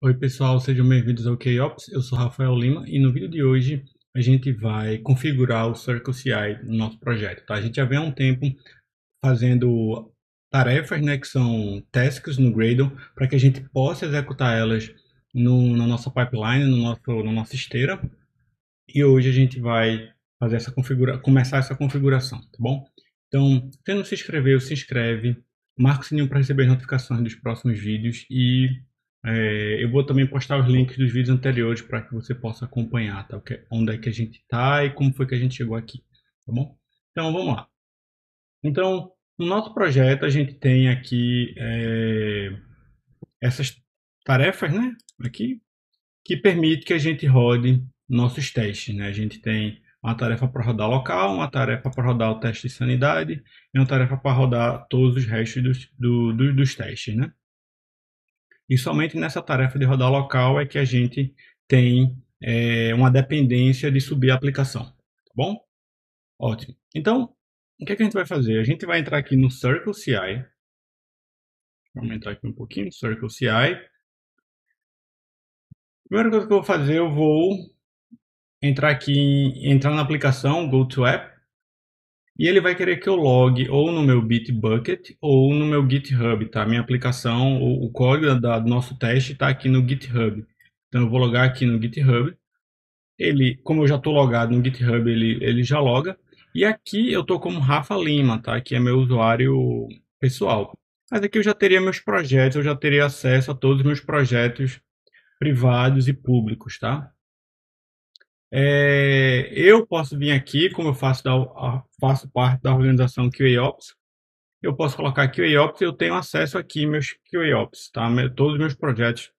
Oi pessoal, sejam bem-vindos ao KOps, eu sou Rafael Lima e no vídeo de hoje a gente vai configurar o CircleCI no nosso projeto. Tá? A gente já vem há um tempo fazendo tarefas né, que são tasks no Gradle para que a gente possa executar elas no, na nossa pipeline, no nosso, na nossa esteira e hoje a gente vai fazer essa configura começar essa configuração, tá bom? Então, quem não se inscreveu, se inscreve, marca o sininho para receber as notificações dos próximos vídeos e é, eu vou também postar os links dos vídeos anteriores para que você possa acompanhar tá? É, onde é que a gente está e como foi que a gente chegou aqui, tá bom? Então vamos lá. Então, no nosso projeto a gente tem aqui é, essas tarefas, né? Aqui, que permite que a gente rode nossos testes, né? A gente tem uma tarefa para rodar local, uma tarefa para rodar o teste de sanidade e uma tarefa para rodar todos os restos dos, do, dos, dos testes, né? E somente nessa tarefa de rodar local é que a gente tem é, uma dependência de subir a aplicação. Tá bom? Ótimo. Então, o que, é que a gente vai fazer? A gente vai entrar aqui no Circle CI. Vou aumentar aqui um pouquinho, Circle CI. Primeira coisa que eu vou fazer, eu vou entrar aqui, entrar na aplicação GoToApp. E ele vai querer que eu logue ou no meu Bitbucket ou no meu GitHub, tá? Minha aplicação, o, código da, do nosso teste está aqui no GitHub. Então eu vou logar aqui no GitHub. Ele, como eu já estou logado no GitHub, ele, ele já loga. E aqui eu estou como Rafa Lima, tá? Que é meu usuário pessoal. Mas aqui eu já teria meus projetos, eu já teria acesso a todos os meus projetos privados e públicos, tá? É, eu posso vir aqui, como eu faço, da, faço parte da organização QAOps, eu posso colocar QAOps e eu tenho acesso aqui meus QAOps, tá? todos os meus projetos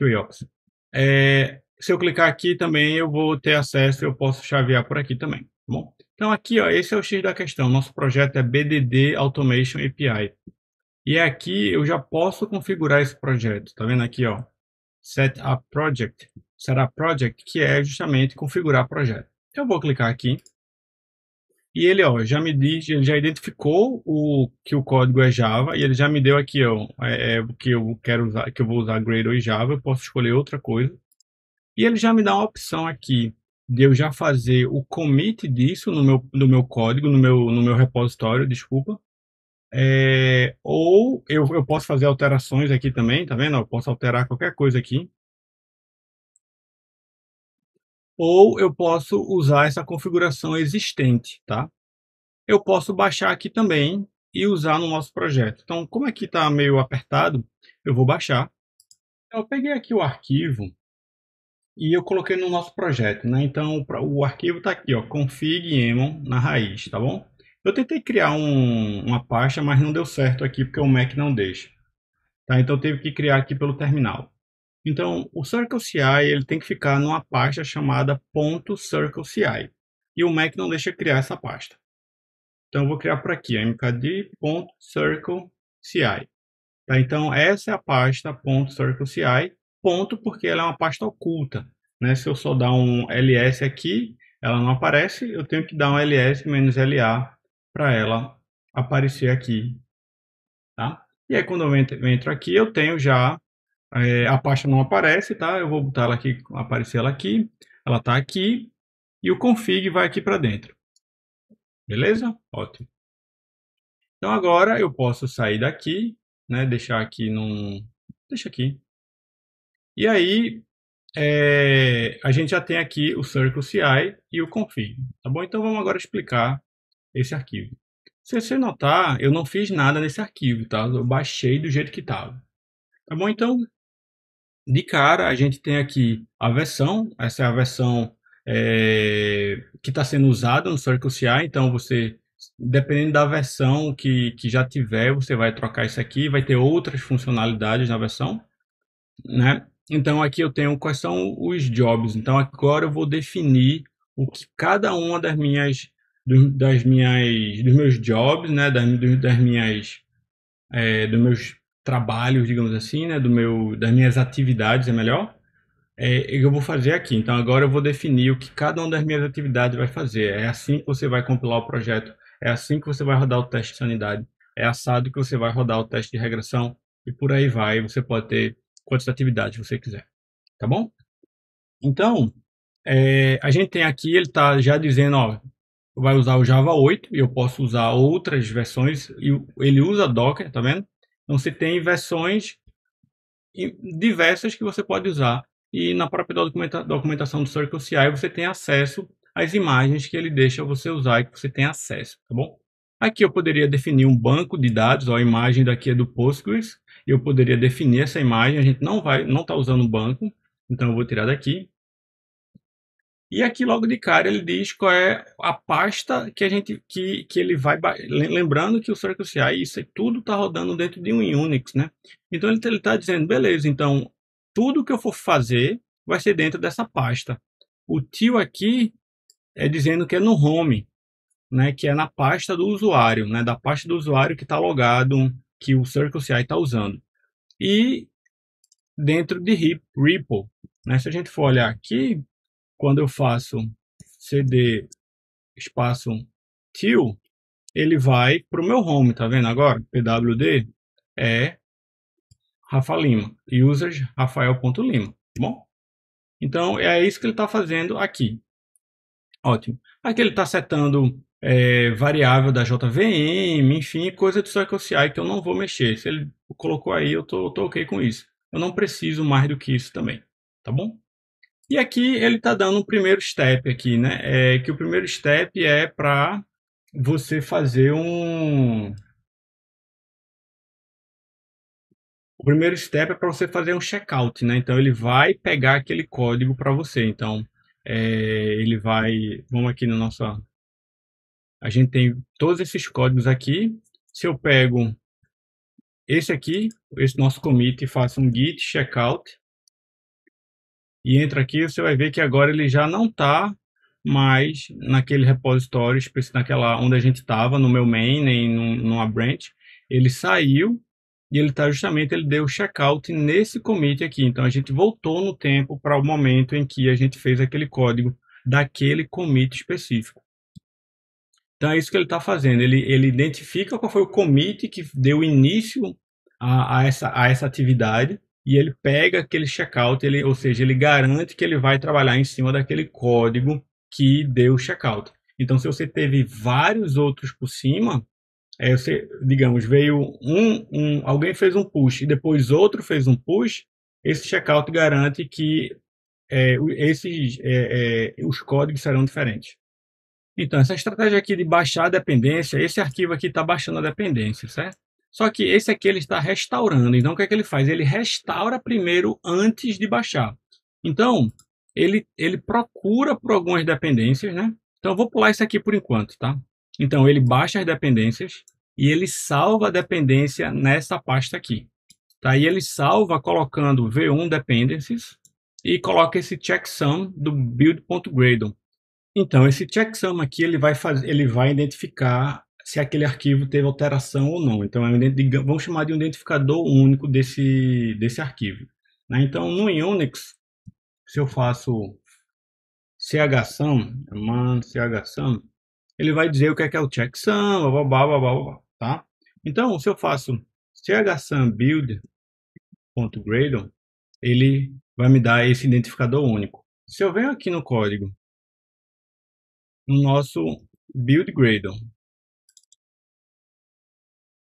QAOps. É, se eu clicar aqui também eu vou ter acesso, eu posso chavear por aqui também, tá bom? Então aqui, ó, esse é o X da questão, nosso projeto é BDD Automation API. E aqui eu já posso configurar esse projeto, tá vendo aqui, ó? Set up project será project, que é justamente configurar projeto. Eu vou clicar aqui. E ele ó, já me diz, ele já identificou o, que o código é Java e ele já me deu aqui ó, é, é, que eu quero usar, que eu vou usar Gradle e Java, eu posso escolher outra coisa. E ele já me dá uma opção aqui de eu já fazer o commit disso no meu, no meu código, no meu, no meu repositório, desculpa. É, ou eu, eu posso fazer alterações aqui também, tá vendo? Eu posso alterar qualquer coisa aqui ou eu posso usar essa configuração existente, tá? Eu posso baixar aqui também e usar no nosso projeto. Então, como aqui está meio apertado, eu vou baixar. Então, eu peguei aqui o arquivo e eu coloquei no nosso projeto, né? Então, o arquivo está aqui, ó, config emon na raiz, tá bom? Eu tentei criar um, uma pasta, mas não deu certo aqui porque o Mac não deixa. Tá? Então, teve que criar aqui pelo terminal. Então, o CircleCI ele tem que ficar numa pasta chamada .circleCI. E o Mac não deixa criar essa pasta. Então, eu vou criar por aqui, mkd.circleCI. Tá? Então, essa é a pasta .circleCI, ponto porque ela é uma pasta oculta. Né? Se eu só dar um ls aqui, ela não aparece, eu tenho que dar um ls-la para ela aparecer aqui. Tá? E aí, quando eu entro aqui, eu tenho já é, a pasta não aparece, tá? Eu vou botar ela aqui, aparecer ela aqui. Ela está aqui. E o config vai aqui para dentro. Beleza? Ótimo. Então agora eu posso sair daqui, né? Deixar aqui num... Deixa aqui. E aí é... a gente já tem aqui o Circle CI e o config, tá bom? Então vamos agora explicar esse arquivo. Se você notar, eu não fiz nada nesse arquivo, tá? Eu baixei do jeito que estava. Tá bom? Então, de cara, a gente tem aqui a versão, essa é a versão é, que está sendo usada no CircleCI, então você, dependendo da versão que, que já tiver, você vai trocar isso aqui, vai ter outras funcionalidades na versão, né? Então aqui eu tenho quais são os jobs, então agora eu vou definir o que cada uma das minhas, das minhas dos meus jobs, né, das, das minhas, é, dos meus trabalhos, digamos assim, né, do meu, das minhas atividades, é melhor, é, eu vou fazer aqui. Então, agora eu vou definir o que cada uma das minhas atividades vai fazer. É assim que você vai compilar o projeto, é assim que você vai rodar o teste de sanidade, é assado que você vai rodar o teste de regressão, e por aí vai. Você pode ter quantas atividades você quiser, tá bom? Então, é, a gente tem aqui, ele está já dizendo, ó, vai usar o Java 8, e eu posso usar outras versões, e ele usa Docker, tá vendo? Então você tem versões diversas que você pode usar e na própria documentação do CircleCI, você tem acesso às imagens que ele deixa você usar e que você tem acesso, tá bom? Aqui eu poderia definir um banco de dados, ó, a imagem daqui é do Postgres, eu poderia definir essa imagem, a gente não vai, não está usando o banco, então eu vou tirar daqui. E aqui logo de cara ele diz qual é a pasta que a gente que, que ele vai lembrando que o CircleCI isso tudo está rodando dentro de um Unix, né? Então ele está tá dizendo, beleza, então tudo que eu for fazer vai ser dentro dessa pasta. O tio aqui é dizendo que é no home, né? Que é na pasta do usuário, né? Da pasta do usuário que está logado, que o CircleCI está usando. E dentro de Ripple, né? Se a gente for olhar aqui, quando eu faço cd espaço till, ele vai para o meu home, tá vendo agora? pwd é Rafa Lima, users rafael.lima, tá bom? Então, é isso que ele está fazendo aqui. Ótimo. Aqui ele está setando é, variável da JVM, enfim, coisa do Circle CI que eu não vou mexer. Se ele colocou aí, eu tô, tô ok com isso. Eu não preciso mais do que isso também, tá bom? E aqui ele está dando um primeiro step aqui, né? É, que o primeiro step é para você fazer um... O primeiro step é para você fazer um checkout, né? Então ele vai pegar aquele código para você. Então é, ele vai, vamos aqui na nossa, a gente tem todos esses códigos aqui. Se eu pego esse aqui, esse nosso commit e faço um git checkout, e entra aqui, você vai ver que agora ele já não está mais naquele repositório, tipo naquela onde a gente estava, no meu main, nem numa branch. Ele saiu e ele está justamente, ele deu checkout nesse commit aqui. Então, a gente voltou no tempo para o momento em que a gente fez aquele código daquele commit específico. Então, é isso que ele está fazendo. Ele, ele identifica qual foi o commit que deu início a, a, essa, a essa atividade e ele pega aquele checkout, ele, ou seja, ele garante que ele vai trabalhar em cima daquele código que deu o checkout. Então, se você teve vários outros por cima, é, você, digamos, veio um, um, alguém fez um push e depois outro fez um push, esse checkout garante que é, esses, é, é, os códigos serão diferentes. Então, essa estratégia aqui de baixar a dependência, esse arquivo aqui está baixando a dependência, certo? Só que esse aqui ele está restaurando. Então o que é que ele faz? Ele restaura primeiro antes de baixar. Então ele, ele procura por algumas dependências, né? Então eu vou pular isso aqui por enquanto, tá? Então ele baixa as dependências e ele salva a dependência nessa pasta aqui. Tá? E ele salva colocando v1 dependencies e coloca esse checksum do build.gradle. Então esse checksum aqui ele vai fazer, ele vai identificar se aquele arquivo teve alteração ou não. Então, é um, vamos chamar de um identificador único desse, desse arquivo. Né? Então, no Unix, se eu faço chsum, man chsum, ele vai dizer o que é, que é o checksum, blá, blá, blá, blá, tá? Então, se eu faço chsum build.gradle, ele vai me dar esse identificador único. Se eu venho aqui no código, no nosso build gradle,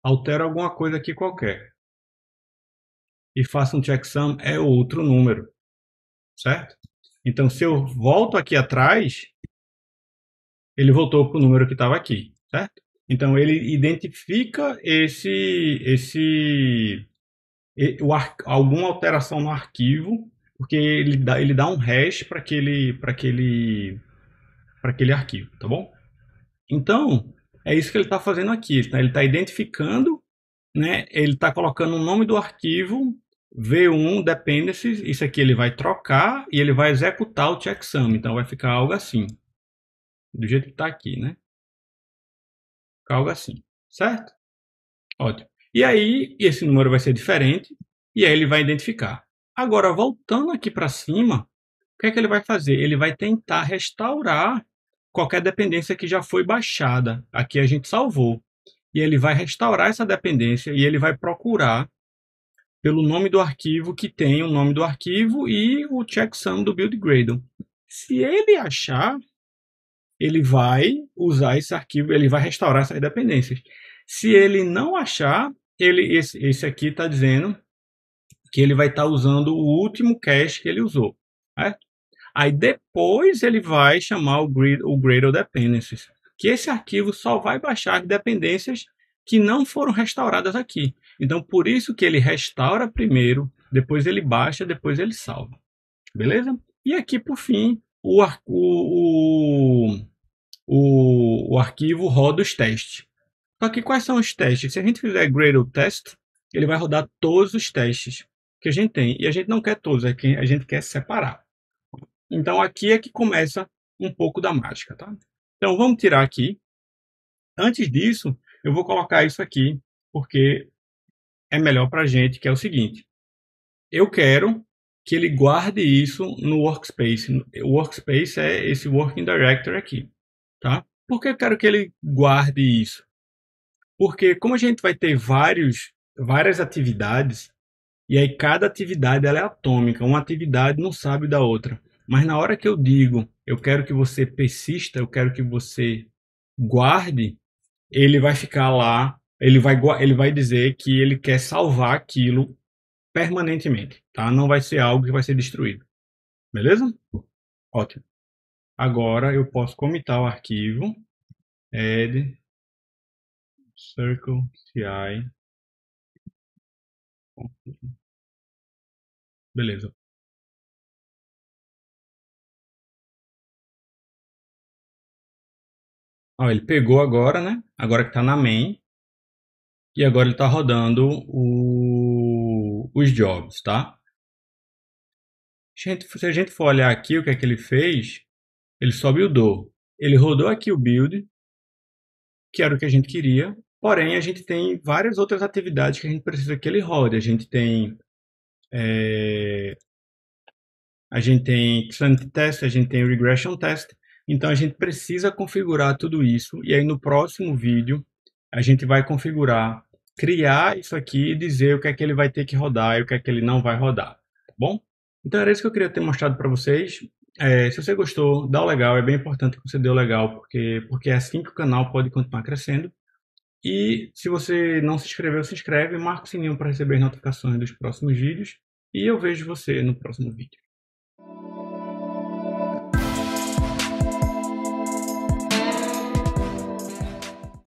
altero alguma coisa aqui qualquer e faço um checksum, é outro número, certo? Então, se eu volto aqui atrás, ele voltou para o número que estava aqui, certo? Então, ele identifica esse, esse o, alguma alteração no arquivo, porque ele dá, ele dá um hash para aquele, para aquele, para aquele arquivo, tá bom? Então, é isso que ele está fazendo aqui. Né? Tá? Ele está identificando, né? ele está colocando o nome do arquivo, V1 dependencies, isso aqui ele vai trocar e ele vai executar o checksum. Então vai ficar algo assim. Do jeito que está aqui, né? Ficar algo assim, certo? Ótimo. E aí, esse número vai ser diferente e aí ele vai identificar. Agora, voltando aqui para cima, o que é que ele vai fazer? Ele vai tentar restaurar qualquer dependência que já foi baixada. Aqui a gente salvou. E ele vai restaurar essa dependência e ele vai procurar pelo nome do arquivo que tem o nome do arquivo e o checksum do build.gradle Se ele achar, ele vai usar esse arquivo, ele vai restaurar essas dependências. Se ele não achar, ele esse, esse aqui está dizendo que ele vai estar tá usando o último cache que ele usou. Certo? Aí depois ele vai chamar o, grid, o Gradle Dependencies, que esse arquivo só vai baixar dependências que não foram restauradas aqui. Então, por isso que ele restaura primeiro, depois ele baixa, depois ele salva. Beleza? E aqui, por fim, o, o, o, o arquivo roda os testes. Só que quais são os testes? Se a gente fizer Gradle Test, ele vai rodar todos os testes que a gente tem. E a gente não quer todos, é a gente quer separar. Então aqui é que começa um pouco da mágica, tá? Então vamos tirar aqui. Antes disso, eu vou colocar isso aqui, porque é melhor para a gente, que é o seguinte. Eu quero que ele guarde isso no workspace. O workspace é esse working directory aqui, tá? Por que eu quero que ele guarde isso? Porque como a gente vai ter vários, várias atividades, e aí cada atividade ela é atômica, uma atividade não sabe da outra. Mas na hora que eu digo, eu quero que você persista, eu quero que você guarde, ele vai ficar lá, ele vai, ele vai dizer que ele quer salvar aquilo permanentemente, tá? Não vai ser algo que vai ser destruído. Beleza? Ótimo. Agora eu posso comitar o arquivo add circle CI. Beleza. Ó, ele pegou agora, né? Agora que está na main. E agora ele está rodando o, os jobs, tá? se a gente for olhar aqui o que é que ele fez, ele só buildou. Ele rodou aqui o build, que era o que a gente queria. Porém, a gente tem várias outras atividades que a gente precisa que ele rode. A gente tem é, a gente tem sanity test, a gente tem regression test, então a gente precisa configurar tudo isso e aí no próximo vídeo a gente vai configurar, criar isso aqui e dizer o que é que ele vai ter que rodar e o que é que ele não vai rodar, tá bom? Então era isso que eu queria ter mostrado para vocês. É, se você gostou, dá o legal, é bem importante que você dê o legal, porque, porque é assim que o canal pode continuar crescendo. E se você não se inscreveu, se inscreve, marca o sininho para receber as notificações dos próximos vídeos. E eu vejo você no próximo vídeo.